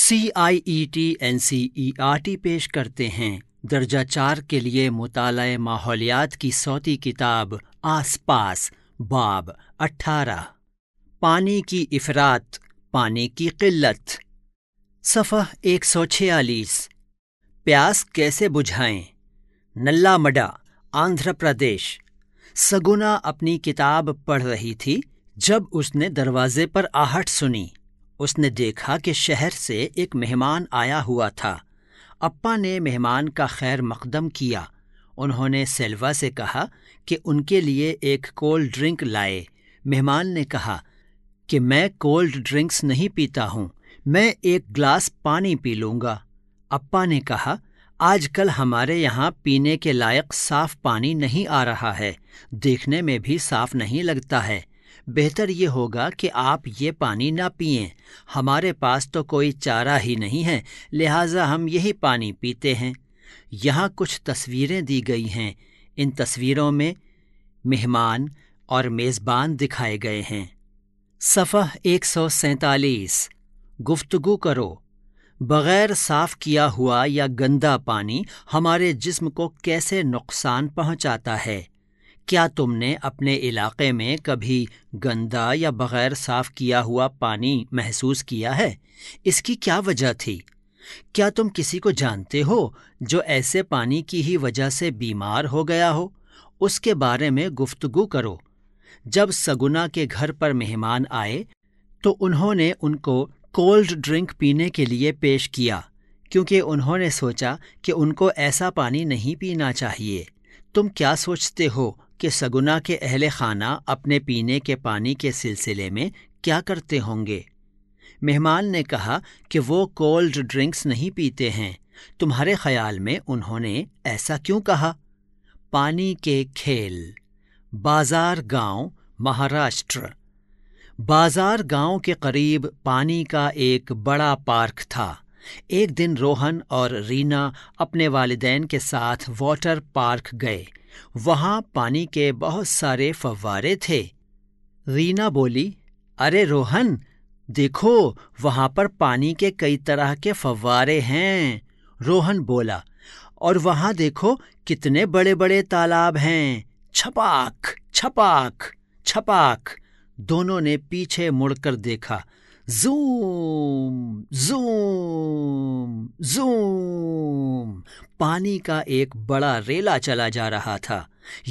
C I E T N C E R T पेश करते हैं दर्जा चार के लिए मुताल माहौलियात की सौती किताब आस पास बाब अट्ठारह पानी की इफरात पानी की किल्लत सफ़ह एक सौ छियालीस प्यास कैसे बुझाएं नल्ला मडा आंध्र प्रदेश सगुना अपनी किताब पढ़ रही थी जब उसने दरवाजे पर आहट सुनी उसने देखा कि शहर से एक मेहमान आया हुआ था अप्पा ने मेहमान का खैर मकदम किया उन्होंने सेल्वा से कहा कि उनके लिए एक कोल्ड ड्रिंक लाए मेहमान ने कहा कि मैं कोल्ड ड्रिंक्स नहीं पीता हूँ मैं एक ग्लास पानी पी लूँगा अप्पा ने कहा आजकल हमारे यहाँ पीने के लायक साफ पानी नहीं आ रहा है देखने में भी साफ नहीं लगता है बेहतर ये होगा कि आप ये पानी ना पिए हमारे पास तो कोई चारा ही नहीं है लिहाजा हम यही पानी पीते हैं यहाँ कुछ तस्वीरें दी गई हैं इन तस्वीरों में मेहमान और मेज़बान दिखाए गए हैं सफ़ह एक सौ सैतालीस गुफ्तगु करो बग़ैर साफ़ किया हुआ या गंदा पानी हमारे जिस्म को कैसे नुकसान पहुंचाता है क्या तुमने अपने इलाके में कभी गंदा या बगैर साफ किया हुआ पानी महसूस किया है इसकी क्या वजह थी क्या तुम किसी को जानते हो जो ऐसे पानी की ही वजह से बीमार हो गया हो उसके बारे में गुफ्तगु करो जब सगुना के घर पर मेहमान आए तो उन्होंने उनको कोल्ड ड्रिंक पीने के लिए पेश किया क्योंकि उन्होंने सोचा कि उनको ऐसा पानी नहीं पीना चाहिए तुम क्या सोचते हो कि सगुना के अहले खाना अपने पीने के पानी के सिलसिले में क्या करते होंगे मेहमान ने कहा कि वो कोल्ड ड्रिंक्स नहीं पीते हैं तुम्हारे ख्याल में उन्होंने ऐसा क्यों कहा पानी के खेल बाजार गांव महाराष्ट्र बाजार गांव के करीब पानी का एक बड़ा पार्क था एक दिन रोहन और रीना अपने वालदेन के साथ वाटर पार्क गए वहां पानी के बहुत सारे फव्वारे थे रीना बोली अरे रोहन देखो वहां पर पानी के कई तरह के फव्वारे हैं रोहन बोला और वहां देखो कितने बड़े बड़े तालाब हैं छपाक छपाक छपाक दोनों ने पीछे मुड़कर देखा जूम जूम जूम पानी का एक बड़ा रेला चला जा रहा था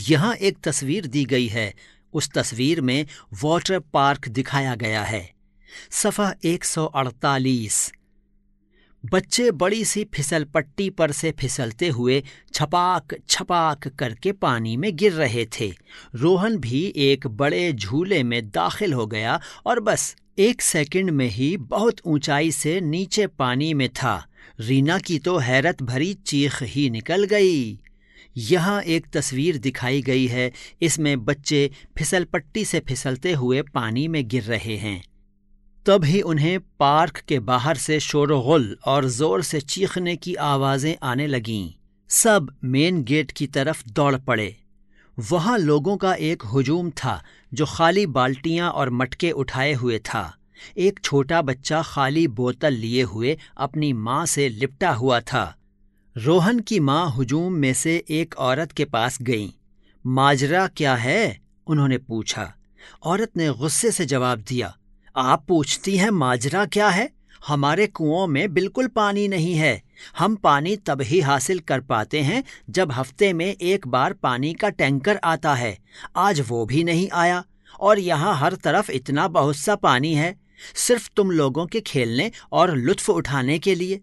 यहाँ एक तस्वीर दी गई है उस तस्वीर में वाटर पार्क दिखाया गया है सफ़ा 148 बच्चे बड़ी सी फिसल पट्टी पर से फिसलते हुए छपाक छपाक करके पानी में गिर रहे थे रोहन भी एक बड़े झूले में दाखिल हो गया और बस एक सेकंड में ही बहुत ऊंचाई से नीचे पानी में था रीना की तो हैरत भरी चीख ही निकल गई यहाँ एक तस्वीर दिखाई गई है इसमें बच्चे फिसल पट्टी से फिसलते हुए पानी में गिर रहे हैं तभी उन्हें पार्क के बाहर से शोरगुल और जोर से चीखने की आवाजें आने लगीं सब मेन गेट की तरफ दौड़ पड़े वहां लोगों का एक हुजूम था जो खाली बाल्टियां और मटके उठाए हुए था एक छोटा बच्चा खाली बोतल लिए हुए अपनी माँ से लिपटा हुआ था रोहन की माँ हुजूम में से एक औरत के पास गई माजरा क्या है उन्होंने पूछा औरत ने गुस्से से जवाब दिया आप पूछती हैं माजरा क्या है हमारे कुओं में बिल्कुल पानी नहीं है हम पानी तब ही हासिल कर पाते हैं जब हफ्ते में एक बार पानी का टैंकर आता है आज वो भी नहीं आया और यहाँ हर तरफ इतना बहुत सा पानी है सिर्फ तुम लोगों के खेलने और लुत्फ उठाने के लिए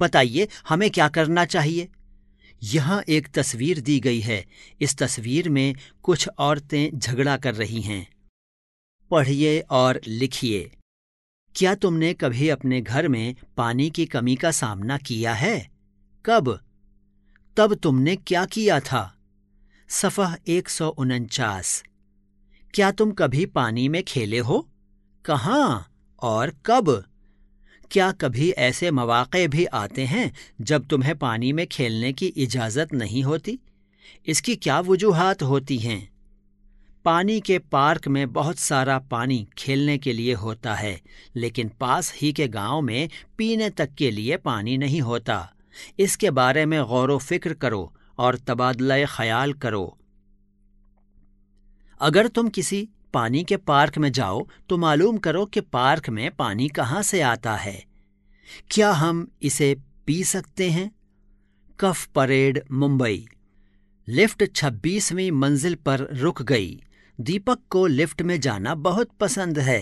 बताइए हमें क्या करना चाहिए यहाँ एक तस्वीर दी गई है इस तस्वीर में कुछ औरतें झगड़ा कर रही हैं पढ़िए और लिखिए क्या तुमने कभी अपने घर में पानी की कमी का सामना किया है कब तब तुमने क्या किया था सफ़ह एक क्या तुम कभी पानी में खेले हो कहाँ और कब क्या कभी ऐसे मवाक़े भी आते हैं जब तुम्हें पानी में खेलने की इजाज़त नहीं होती इसकी क्या वजूहत होती हैं पानी के पार्क में बहुत सारा पानी खेलने के लिए होता है लेकिन पास ही के गांव में पीने तक के लिए पानी नहीं होता इसके बारे में गौर फिक्र करो और तबादला ख्याल करो अगर तुम किसी पानी के पार्क में जाओ तो मालूम करो कि पार्क में पानी कहाँ से आता है क्या हम इसे पी सकते हैं कफ परेड मुंबई लिफ्ट 26वीं मंजिल पर रुक गई दीपक को लिफ्ट में जाना बहुत पसंद है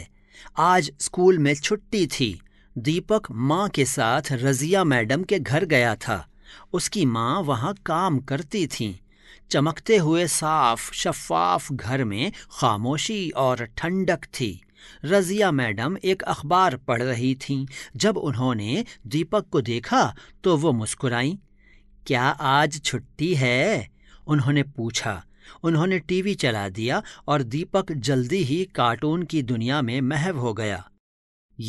आज स्कूल में छुट्टी थी दीपक माँ के साथ रजिया मैडम के घर गया था उसकी माँ वहाँ काम करती थीं चमकते हुए साफ शफाफ घर में खामोशी और ठंडक थी रजिया मैडम एक अखबार पढ़ रही थीं जब उन्होंने दीपक को देखा तो वो मुस्कुराई क्या आज छुट्टी है उन्होंने पूछा उन्होंने टीवी चला दिया और दीपक जल्दी ही कार्टून की दुनिया में महव हो गया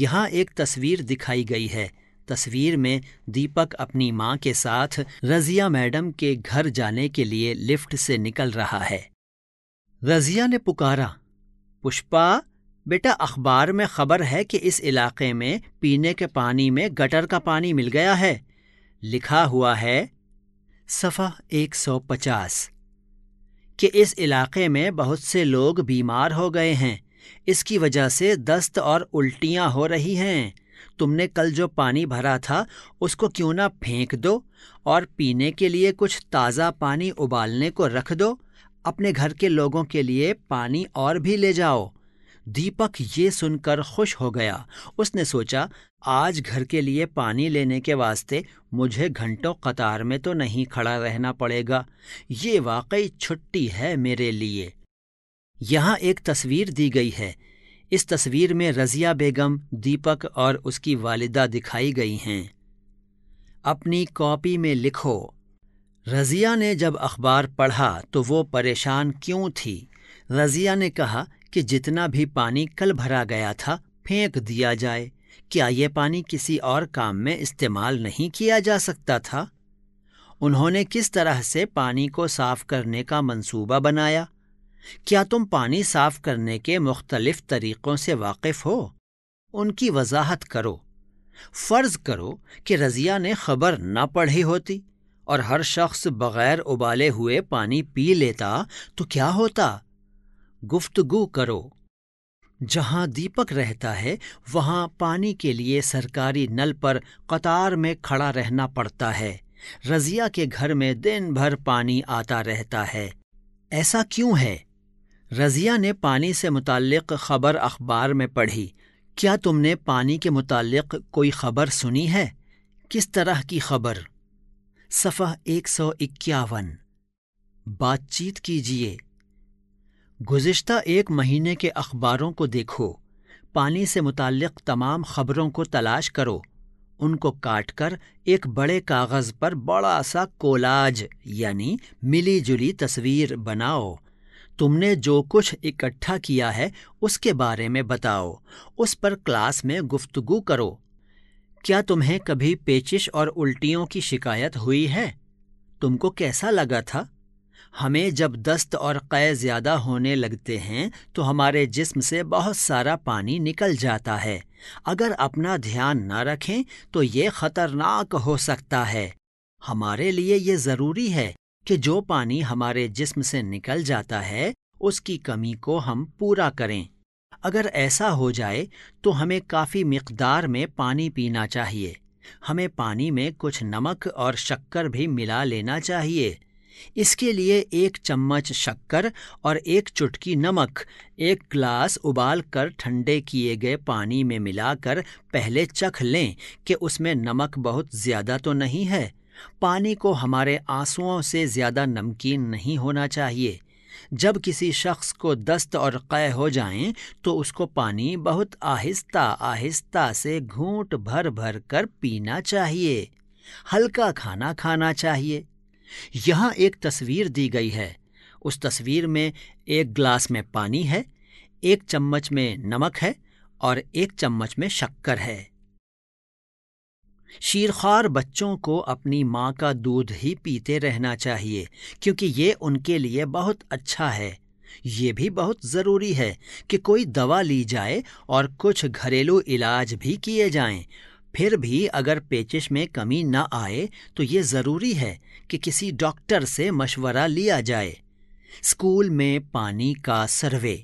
यहाँ एक तस्वीर दिखाई गई है तस्वीर में दीपक अपनी माँ के साथ रजिया मैडम के घर जाने के लिए लिफ्ट से निकल रहा है रजिया ने पुकारा पुष्पा बेटा अखबार में खबर है कि इस इलाके में पीने के पानी में गटर का पानी मिल गया है लिखा हुआ है सफ़ा 150 कि इस इलाके में बहुत से लोग बीमार हो गए हैं इसकी वजह से दस्त और उल्टियाँ हो रही हैं तुमने कल जो पानी भरा था उसको क्यों ना फेंक दो और पीने के लिए कुछ ताज़ा पानी उबालने को रख दो अपने घर के लोगों के लिए पानी और भी ले जाओ दीपक ये सुनकर खुश हो गया उसने सोचा आज घर के लिए पानी लेने के वास्ते मुझे घंटों कतार में तो नहीं खड़ा रहना पड़ेगा ये वाकई छुट्टी है मेरे लिए यहाँ एक तस्वीर दी गई है इस तस्वीर में रजिया बेगम दीपक और उसकी वालिदा दिखाई गई हैं अपनी कॉपी में लिखो रजिया ने जब अखबार पढ़ा तो वो परेशान क्यों थी रजिया ने कहा कि जितना भी पानी कल भरा गया था फेंक दिया जाए क्या यह पानी किसी और काम में इस्तेमाल नहीं किया जा सकता था उन्होंने किस तरह से पानी को साफ करने का मंसूबा बनाया क्या तुम पानी साफ करने के मुख्तलिफ तरीक़ों से वाकिफ हो उनकी वजाहत करो फ़र्ज़ करो कि रज़िया ने खबर न पढ़ी होती और हर शख्स बग़ैर उबाले हुए पानी पी लेता तो क्या होता गुफ्तगु करो जहां दीपक रहता है वहां पानी के लिए सरकारी नल पर कतार में खड़ा रहना पड़ता है रजिया के घर में दिन भर पानी आता रहता है ऐसा क्यों है रजिया ने पानी से मुतक़ खबर अखबार में पढ़ी क्या तुमने पानी के मुतालिक कोई खबर सुनी है किस तरह की खबर सफ़ा एक सौ इक्यावन बातचीत कीजिए गुज्त एक महीने के अखबारों को देखो पानी से मुतक़ तमाम खबरों को तलाश करो उनको काट कर एक बड़े कागज़ पर बड़ा सा कोलाज यानी मिली जुली तस्वीर बनाओ तुमने जो कुछ इकट्ठा किया है उसके बारे में बताओ उस पर क्लास में गुफ्तगु करो क्या तुम्हें कभी पेचिश और उल्टियों की शिकायत हुई है तुमको कैसा लगा था हमें जब दस्त और क़य ज़्यादा होने लगते हैं तो हमारे जिस्म से बहुत सारा पानी निकल जाता है अगर अपना ध्यान न रखें तो ये ख़तरनाक हो सकता है हमारे लिए ये ज़रूरी है कि जो पानी हमारे जिस्म से निकल जाता है उसकी कमी को हम पूरा करें अगर ऐसा हो जाए तो हमें काफ़ी मकदार में पानी पीना चाहिए हमें पानी में कुछ नमक और शक्कर भी मिला लेना चाहिए इसके लिए एक चम्मच शक्कर और एक चुटकी नमक एक ग्लास उबाल कर ठंडे किए गए पानी में मिलाकर पहले चख लें कि उसमें नमक बहुत ज़्यादा तो नहीं है पानी को हमारे आंसुओं से ज़्यादा नमकीन नहीं होना चाहिए जब किसी शख्स को दस्त और क़य हो जाएं तो उसको पानी बहुत आहिस्ता आहिस्ता से घूंट भर भर कर पीना चाहिए हल्का खाना खाना चाहिए यहाँ एक तस्वीर दी गई है उस तस्वीर में एक ग्लास में पानी है एक चम्मच में नमक है और एक चम्मच में शक्कर है शीरखार बच्चों को अपनी माँ का दूध ही पीते रहना चाहिए क्योंकि ये उनके लिए बहुत अच्छा है ये भी बहुत ज़रूरी है कि कोई दवा ली जाए और कुछ घरेलू इलाज भी किए जाएं फिर भी अगर पेचिश में कमी न आए तो ये ज़रूरी है कि किसी डॉक्टर से मशवरा लिया जाए स्कूल में पानी का सर्वे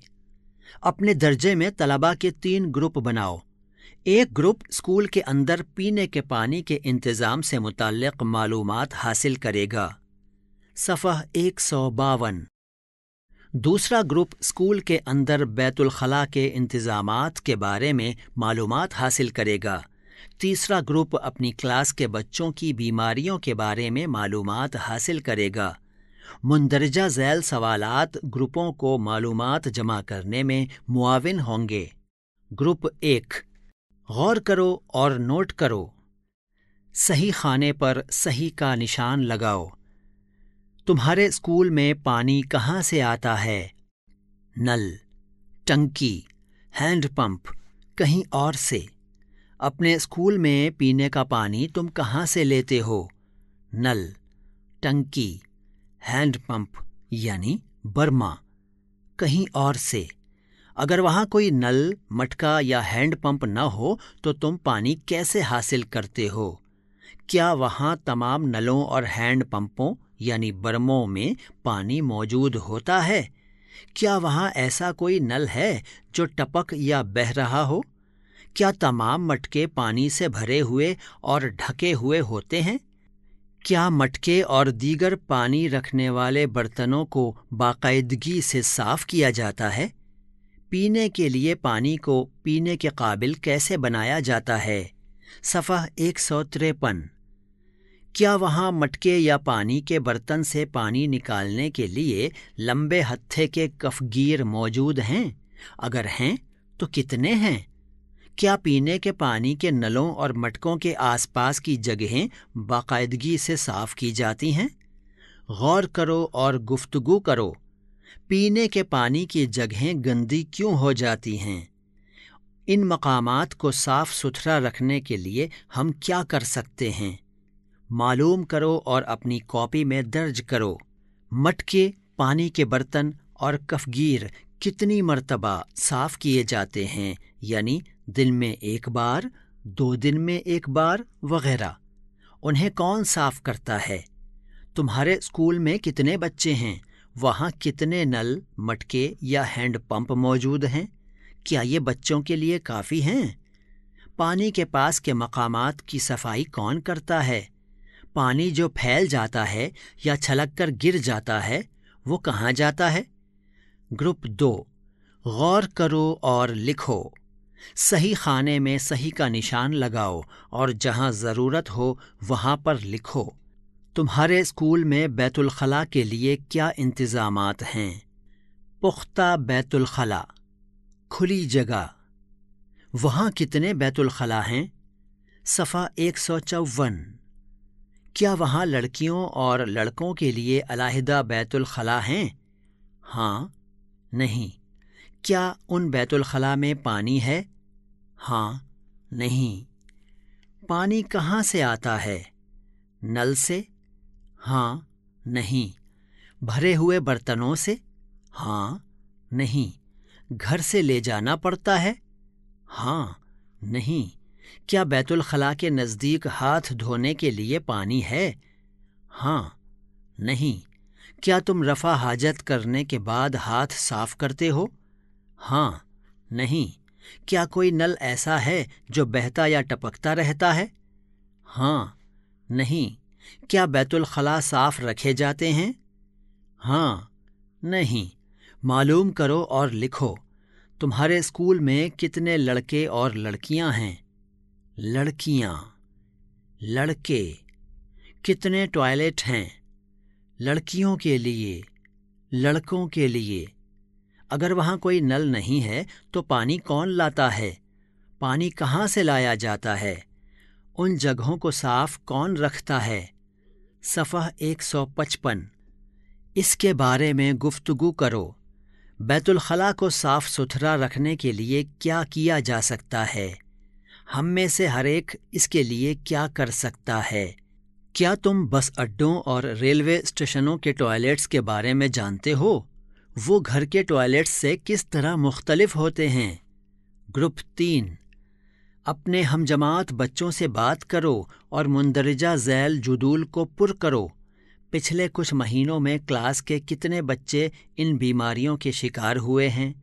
अपने दर्जे में तलबा के तीन ग्रुप बनाओ एक ग्रुप स्कूल के अंदर पीने के पानी के इंतज़ाम से मुतल मालूम हासिल करेगा सफ़ह एक सौ बावन दूसरा ग्रुप स्कूल के अंदर बैतुलखला के इंतज़ाम के बारे में मालूम हासिल करेगा तीसरा ग्रुप अपनी क्लास के बच्चों की बीमारियों के बारे में मालूम हासिल करेगा मुंदरजा जैल सवालात ग्रुपों को मालूम जमा करने में मुआविन होंगे ग्रुप एक गौर करो और नोट करो सही खाने पर सही का निशान लगाओ तुम्हारे स्कूल में पानी कहाँ से आता है नल टंकी हैंडपम्प कहीं और से अपने स्कूल में पीने का पानी तुम कहाँ से लेते हो नल टंकी हैंडपम्प यानी बर्मा कहीं और से अगर वहाँ कोई नल मटका या हैंडपम्प न हो तो तुम पानी कैसे हासिल करते हो क्या वहाँ तमाम नलों और हैंडपम्पों यानी बर्मों में पानी मौजूद होता है क्या वहाँ ऐसा कोई नल है जो टपक या बह रहा हो क्या तमाम मटके पानी से भरे हुए और ढके हुए होते हैं क्या मटके और दीगर पानी रखने वाले बर्तनों को बाकायदगी से साफ किया जाता है पीने के लिए पानी को पीने के काबिल कैसे बनाया जाता है सफ़ा एक सौ तिरपन क्या वहाँ मटके या पानी के बर्तन से पानी निकालने के लिए लंबे हत्थे के कफगीर मौजूद हैं अगर हैं तो कितने हैं क्या पीने के पानी के नलों और मटकों के आसपास की जगहें बाकायदगी से साफ की जाती हैं गौर करो और गुफ्तगु करो पीने के पानी की जगहें गंदी क्यों हो जाती हैं इन मकामात को साफ सुथरा रखने के लिए हम क्या कर सकते हैं मालूम करो और अपनी कॉपी में दर्ज करो मटके पानी के बर्तन और कफगीर कितनी मर्तबा साफ किए जाते हैं यानी दिन में एक बार दो दिन में एक बार वगैरह उन्हें कौन साफ करता है तुम्हारे स्कूल में कितने बच्चे हैं वहाँ कितने नल मटके या पंप मौजूद हैं क्या ये बच्चों के लिए काफ़ी हैं पानी के पास के मकाम की सफाई कौन करता है पानी जो फैल जाता है या छलक कर गिर जाता है वो कहाँ जाता है ग्रुप दो गौर करो और लिखो सही खाने में सही का निशान लगाओ और जहां ज़रूरत हो वहां पर लिखो तुम्हारे स्कूल में बैतुलखला के लिए क्या इंतज़ाम हैं पुख्ता बैतुलखला खुली जगह वहाँ कितने बैतुलखला हैं सफ़ा एक सौ चौवन क्या वहाँ लड़कियों और लड़कों के लिए अलाहिदा बैतुलखला हैं हाँ नहीं क्या उन बैतुलखला में पानी है हाँ नहीं पानी कहाँ से आता है नल से हाँ नहीं भरे हुए बर्तनों से हाँ नहीं घर से ले जाना पड़ता है हाँ नहीं क्या बैतुलखला के नज़दीक हाथ धोने के लिए पानी है हाँ नहीं क्या तुम रफा हाजत करने के बाद हाथ साफ करते हो हाँ नहीं क्या कोई नल ऐसा है जो बहता या टपकता रहता है हाँ नहीं क्या बैतुलखला साफ रखे जाते हैं हाँ नहीं मालूम करो और लिखो तुम्हारे स्कूल में कितने लड़के और लड़कियां हैं लड़कियां लड़के कितने टॉयलेट हैं लड़कियों के लिए लड़कों के लिए अगर वहाँ कोई नल नहीं है तो पानी कौन लाता है पानी कहाँ से लाया जाता है उन जगहों को साफ कौन रखता है सफ़ह 155 इसके बारे में गुफ्तगु करो बैतुलखला को साफ सुथरा रखने के लिए क्या किया जा सकता है हम में से हर एक इसके लिए क्या कर सकता है क्या तुम बस अड्डों और रेलवे स्टेशनों के टॉयलेट्स के बारे में जानते हो वो घर के टॉयलेट्स से किस तरह मुख्तलिफ होते हैं ग्रुप तीन अपने हम जमात बच्चों से बात करो और मंदरजा जैल जुदूल को पुर करो पिछले कुछ महीनों में क्लास के कितने बच्चे इन बीमारियों के शिकार हुए हैं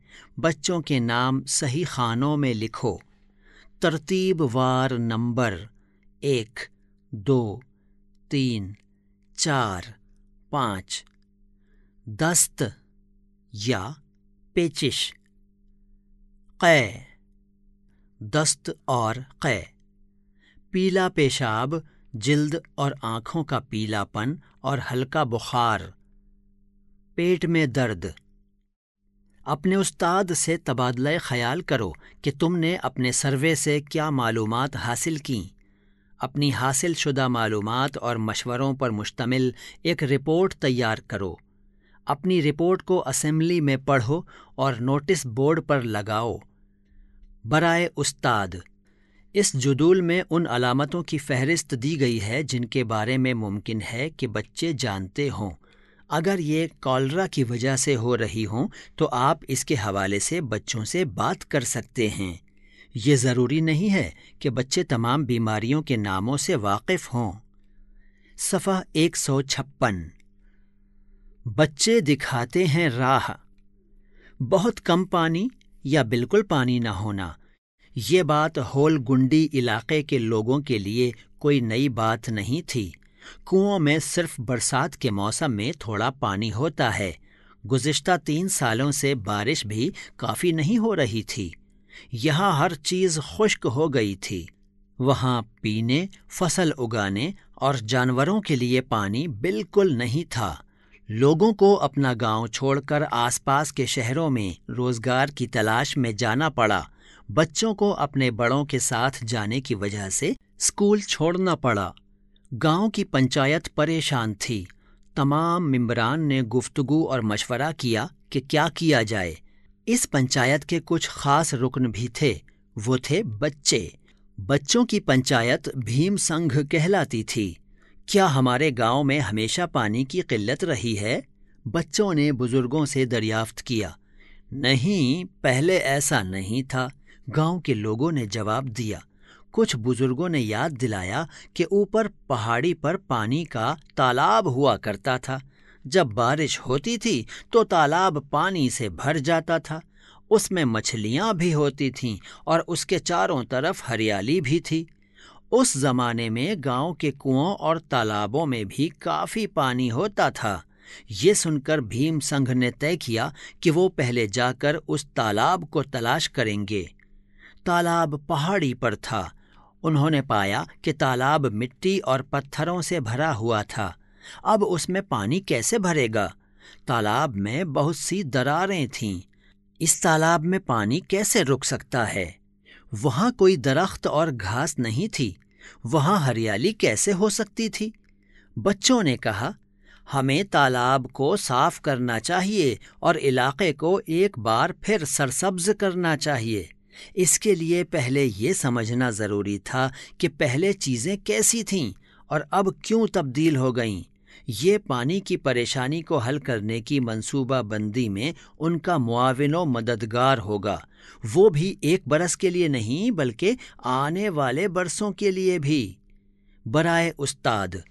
बच्चों के नाम सही खानों में लिखो तरतीब वार नंबर एक दो तीन चार पाँच दस्त या पेचिश कै दस्त और कै पीला पेशाब जिल्द और आँखों का पीलापन और हल्का बुखार पेट में दर्द अपने उस्ताद से तबादला ख्याल करो कि तुमने अपने सर्वे से क्या मालूम हासिल की अपनी हासिल शुदा मालूम और मशवरों पर मुश्तमिल एक रिपोर्ट तैयार करो अपनी रिपोर्ट को असेंबली में पढ़ो और नोटिस बोर्ड पर लगाओ बराए उस्ताद इस जुदूल में उन अलामतों की फहरिस्त दी गई है जिनके बारे में मुमकिन है कि बच्चे जानते हों अगर ये कॉलरा की वजह से हो रही हों तो आप इसके हवाले से बच्चों से बात कर सकते हैं ये ज़रूरी नहीं है कि बच्चे तमाम बीमारियों के नामों से वाकिफ़ हों सफ़ा एक सौ छप्पन बच्चे दिखाते हैं राह बहुत कम पानी या बिल्कुल पानी न होना ये बात होलगुंडी इलाके के लोगों के लिए कोई नई बात नहीं थी कुओं में सिर्फ बरसात के मौसम में थोड़ा पानी होता है गुज्त तीन सालों से बारिश भी काफ़ी नहीं हो रही थी यहाँ हर चीज़ खुश्क हो गई थी वहाँ पीने फसल उगाने और जानवरों के लिए पानी बिल्कुल नहीं था लोगों को अपना गांव छोड़कर आसपास के शहरों में रोजगार की तलाश में जाना पड़ा बच्चों को अपने बड़ों के साथ जाने की वजह से स्कूल छोड़ना पड़ा गांव की पंचायत परेशान थी तमाम मम्बरान ने गुफ्तगु और मशवरा किया कि क्या किया जाए इस पंचायत के कुछ खास रुकन भी थे वो थे बच्चे बच्चों की पंचायत भीम संघ कहलाती थी क्या हमारे गांव में हमेशा पानी की किल्लत रही है बच्चों ने बुजुर्गों से दरियाफ्त किया नहीं पहले ऐसा नहीं था गांव के लोगों ने जवाब दिया कुछ बुजुर्गों ने याद दिलाया कि ऊपर पहाड़ी पर पानी का तालाब हुआ करता था जब बारिश होती थी तो तालाब पानी से भर जाता था उसमें मछलियाँ भी होती थीं और उसके चारों तरफ हरियाली भी थी उस जमाने में गांव के कुओं और तालाबों में भी काफी पानी होता था ये सुनकर भीम संघ ने तय किया कि वो पहले जाकर उस तालाब को तलाश करेंगे तालाब पहाड़ी पर था उन्होंने पाया कि तालाब मिट्टी और पत्थरों से भरा हुआ था अब उसमें पानी कैसे भरेगा तालाब में बहुत सी दरारें थीं इस तालाब में पानी कैसे रुक सकता है वहां कोई दरख्त और घास नहीं थी वहां हरियाली कैसे हो सकती थी बच्चों ने कहा हमें तालाब को साफ करना चाहिए और इलाके को एक बार फिर सरसब्ज करना चाहिए इसके लिए पहले ये समझना ज़रूरी था कि पहले चीज़ें कैसी थीं और अब क्यों तब्दील हो गईं ये पानी की परेशानी को हल करने की बंदी में उनका मुआवन मददगार होगा वो भी एक बरस के लिए नहीं बल्कि आने वाले बरसों के लिए भी बराए उस्ताद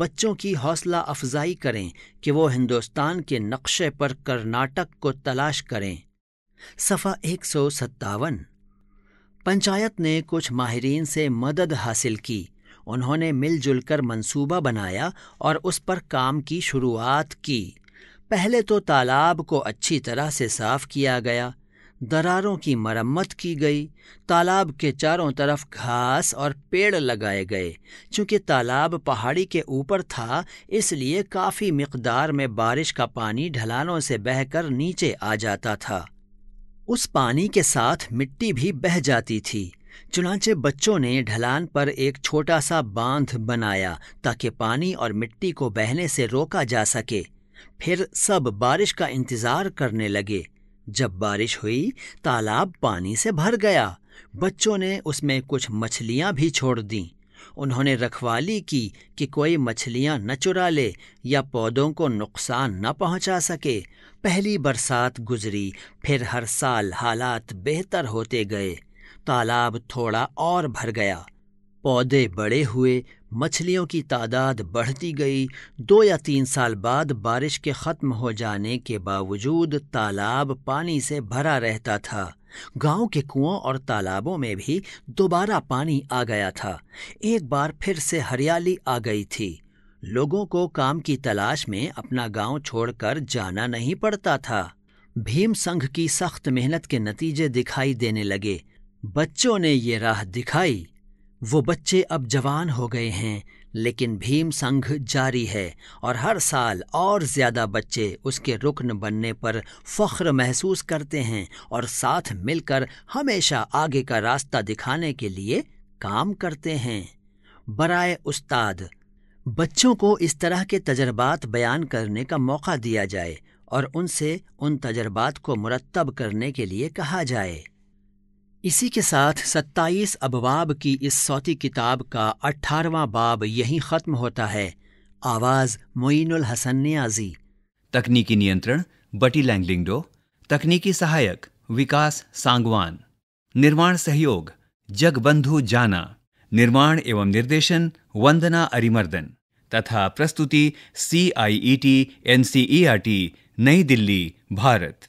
बच्चों की हौसला अफजाई करें कि वो हिंदुस्तान के नक्शे पर कर्नाटक को तलाश करें सफ़ा एक सौ सत्तावन पंचायत ने कुछ माहरीन से मदद हासिल की उन्होंने मिलजुल कर मनसूबा बनाया और उस पर काम की शुरुआत की पहले तो तालाब को अच्छी तरह से साफ किया गया दरारों की मरम्मत की गई तालाब के चारों तरफ घास और पेड़ लगाए गए क्योंकि तालाब पहाड़ी के ऊपर था इसलिए काफ़ी मकदार में बारिश का पानी ढलानों से बहकर नीचे आ जाता था उस पानी के साथ मिट्टी भी बह जाती थी चुनाचे बच्चों ने ढलान पर एक छोटा सा बांध बनाया ताकि पानी और मिट्टी को बहने से रोका जा सके फिर सब बारिश का इंतजार करने लगे जब बारिश हुई तालाब पानी से भर गया बच्चों ने उसमें कुछ मछलियां भी छोड़ दीं उन्होंने रखवाली की कि कोई मछलियां न चुरा ले या पौधों को नुकसान न पहुंचा सके पहली बरसात गुजरी फिर हर साल हालात बेहतर होते गए तालाब थोड़ा और भर गया पौधे बड़े हुए मछलियों की तादाद बढ़ती गई दो या तीन साल बाद बारिश के ख़त्म हो जाने के बावजूद तालाब पानी से भरा रहता था गांव के कुओं और तालाबों में भी दोबारा पानी आ गया था एक बार फिर से हरियाली आ गई थी लोगों को काम की तलाश में अपना गांव छोड़कर जाना नहीं पड़ता था भीम संघ की सख्त मेहनत के नतीजे दिखाई देने लगे बच्चों ने ये राह दिखाई वो बच्चे अब जवान हो गए हैं लेकिन भीम संघ जारी है और हर साल और ज़्यादा बच्चे उसके रुकन बनने पर फ़ख्र महसूस करते हैं और साथ मिलकर हमेशा आगे का रास्ता दिखाने के लिए काम करते हैं बराए उस्ताद बच्चों को इस तरह के तजर्बात बयान करने का मौका दिया जाए और उनसे उन तजर्बात को मुरतब करने के लिए कहा जाए इसी के साथ 27 अबवाब की इस सौती किताब का 18वां बाब यहीं ख़त्म होता है आवाज़ मोइनुल हसन ने आजी तकनीकी नियंत्रण बटी लैंगलिंगडो तकनीकी सहायक विकास सांगवान निर्माण सहयोग जगबंधु जाना निर्माण एवं निर्देशन वंदना अरिमर्दन तथा प्रस्तुति C I E T N C E R T नई दिल्ली भारत